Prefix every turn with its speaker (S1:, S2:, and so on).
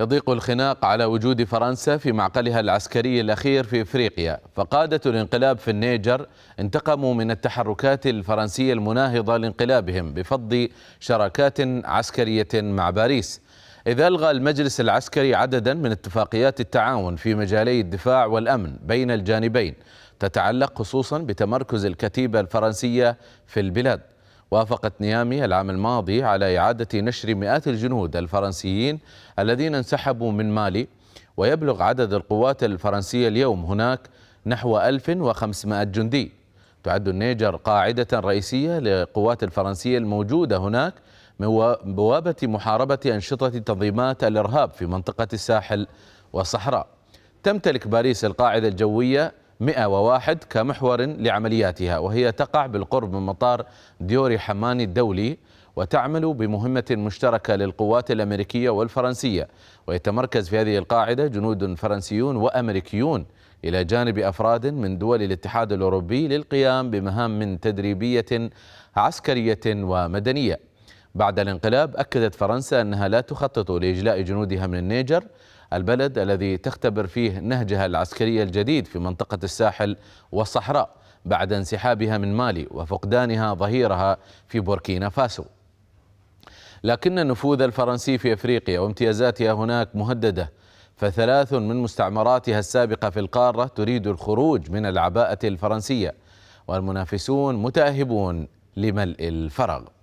S1: يضيق الخناق على وجود فرنسا في معقلها العسكري الأخير في إفريقيا فقادة الانقلاب في النيجر انتقموا من التحركات الفرنسية المناهضة لانقلابهم بفض شراكات عسكرية مع باريس إذ ألغى المجلس العسكري عددا من اتفاقيات التعاون في مجالي الدفاع والأمن بين الجانبين تتعلق خصوصا بتمركز الكتيبة الفرنسية في البلاد وافقت نيامي العام الماضي على إعادة نشر مئات الجنود الفرنسيين الذين انسحبوا من مالي ويبلغ عدد القوات الفرنسية اليوم هناك نحو 1500 جندي تعد النيجر قاعدة رئيسية للقوات الفرنسية الموجودة هناك من بوابة محاربة أنشطة تنظيمات الإرهاب في منطقة الساحل والصحراء تمتلك باريس القاعدة الجوية 101 كمحور لعملياتها وهي تقع بالقرب من مطار ديوري حماني الدولي وتعمل بمهمة مشتركة للقوات الأمريكية والفرنسية ويتمركز في هذه القاعدة جنود فرنسيون وأمريكيون إلى جانب أفراد من دول الاتحاد الأوروبي للقيام بمهام من تدريبية عسكرية ومدنية بعد الانقلاب أكدت فرنسا أنها لا تخطط لإجلاء جنودها من النيجر البلد الذي تختبر فيه نهجها العسكري الجديد في منطقة الساحل والصحراء بعد انسحابها من مالي وفقدانها ظهيرها في بوركينا فاسو لكن النفوذ الفرنسي في افريقيا وامتيازاتها هناك مهدده فثلاث من مستعمراتها السابقه في القاره تريد الخروج من العباءه الفرنسيه والمنافسون متاهبون لملء الفراغ